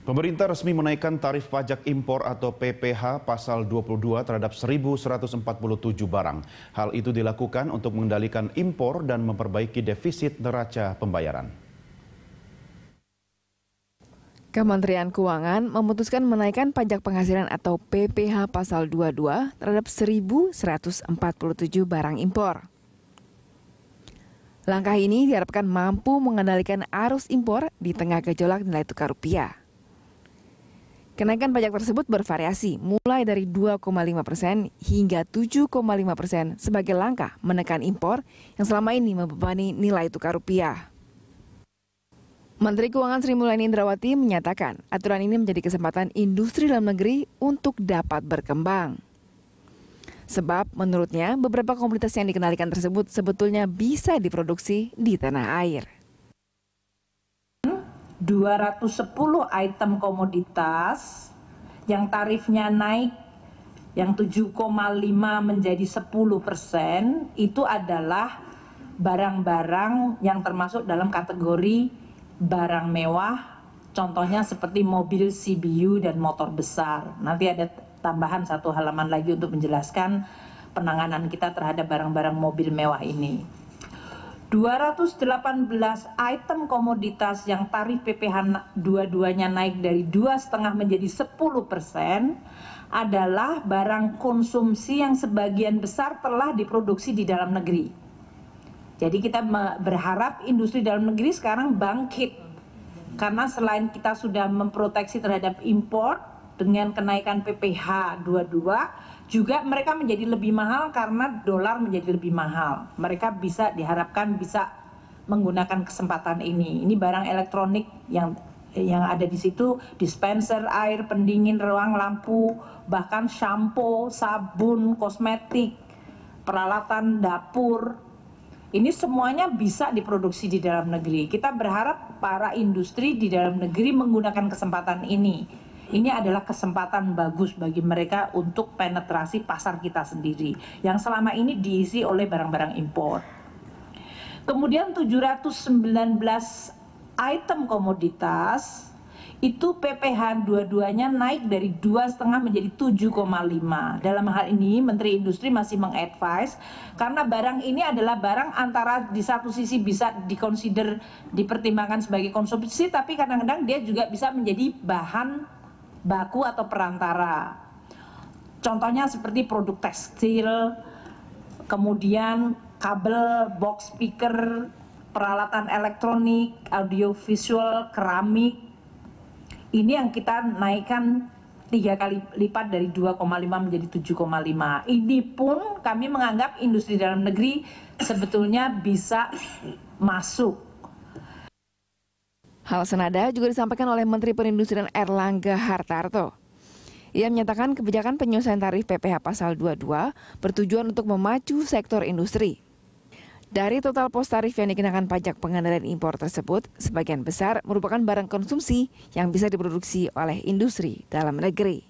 Pemerintah resmi menaikkan tarif pajak impor atau PPH pasal 22 terhadap 1.147 barang. Hal itu dilakukan untuk mengendalikan impor dan memperbaiki defisit neraca pembayaran. Kementerian Keuangan memutuskan menaikkan pajak penghasilan atau PPH pasal 22 terhadap 1.147 barang impor. Langkah ini diharapkan mampu mengendalikan arus impor di tengah gejolak nilai tukar rupiah. Kenaikan pajak tersebut bervariasi, mulai dari 2,5 persen hingga 7,5 persen sebagai langkah menekan impor yang selama ini membebani nilai tukar rupiah. Menteri Keuangan Sri Mulyani Indrawati menyatakan aturan ini menjadi kesempatan industri dalam negeri untuk dapat berkembang. Sebab menurutnya beberapa komoditas yang dikenalikan tersebut sebetulnya bisa diproduksi di tanah air. 210 item komoditas yang tarifnya naik yang 7,5 menjadi 10 persen itu adalah barang-barang yang termasuk dalam kategori barang mewah contohnya seperti mobil CBU dan motor besar nanti ada tambahan satu halaman lagi untuk menjelaskan penanganan kita terhadap barang-barang mobil mewah ini 218 item komoditas yang tarif PPh dua-duanya naik dari dua setengah menjadi 10 persen adalah barang konsumsi yang sebagian besar telah diproduksi di dalam negeri. Jadi kita berharap industri dalam negeri sekarang bangkit karena selain kita sudah memproteksi terhadap impor, dengan kenaikan PPH 22 juga mereka menjadi lebih mahal karena dolar menjadi lebih mahal. Mereka bisa diharapkan bisa menggunakan kesempatan ini. Ini barang elektronik yang yang ada di situ dispenser air, pendingin, ruang lampu, bahkan shampoo, sabun, kosmetik, peralatan dapur. Ini semuanya bisa diproduksi di dalam negeri. Kita berharap para industri di dalam negeri menggunakan kesempatan ini ini adalah kesempatan bagus bagi mereka untuk penetrasi pasar kita sendiri yang selama ini diisi oleh barang-barang impor. Kemudian 719 item komoditas itu PPH dua-duanya naik dari dua setengah menjadi 7,5. Dalam hal ini Menteri Industri masih mengadvise karena barang ini adalah barang antara di satu sisi bisa dikonsider dipertimbangkan sebagai konsumsi tapi kadang-kadang dia juga bisa menjadi bahan baku atau perantara. Contohnya seperti produk tekstil, kemudian kabel, box speaker, peralatan elektronik, audiovisual, keramik. Ini yang kita naikkan tiga kali lipat dari 2,5 menjadi 7,5. Ini pun kami menganggap industri dalam negeri sebetulnya bisa masuk Hal senada juga disampaikan oleh Menteri Perindustrian Erlangga Hartarto. Ia menyatakan kebijakan penyelesaian tarif PPh Pasal 22 bertujuan untuk memacu sektor industri. Dari total pos tarif yang dikenakan pajak pengendalian impor tersebut, sebagian besar merupakan barang konsumsi yang bisa diproduksi oleh industri dalam negeri.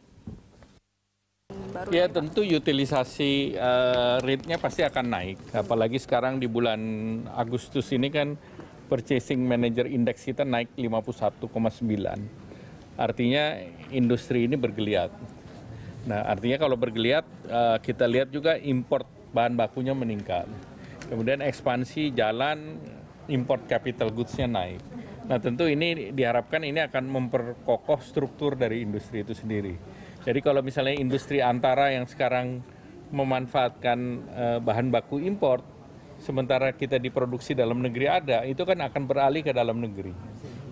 Ya tentu utilisasi uh, rate-nya pasti akan naik, apalagi sekarang di bulan Agustus ini kan purchasing manager index kita naik 51,9. Artinya industri ini bergeliat. Nah, artinya kalau bergeliat eh, kita lihat juga import bahan bakunya meningkat. Kemudian ekspansi jalan, import capital goods-nya naik. Nah, tentu ini diharapkan ini akan memperkokoh struktur dari industri itu sendiri. Jadi kalau misalnya industri antara yang sekarang memanfaatkan eh, bahan baku import sementara kita diproduksi dalam negeri ada, itu kan akan beralih ke dalam negeri.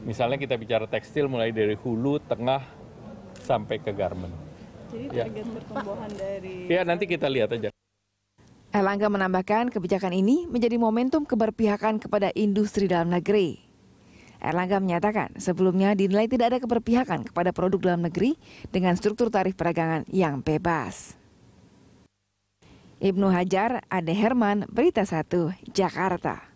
Misalnya kita bicara tekstil mulai dari hulu, tengah, sampai ke garment. Jadi ya. target pertumbuhan dari... Ya, nanti kita lihat aja. Erlangga menambahkan kebijakan ini menjadi momentum keberpihakan kepada industri dalam negeri. Erlangga menyatakan sebelumnya dinilai tidak ada keberpihakan kepada produk dalam negeri dengan struktur tarif peragangan yang bebas. Ibnu Hajar, Ade Herman, Berita 1, Jakarta.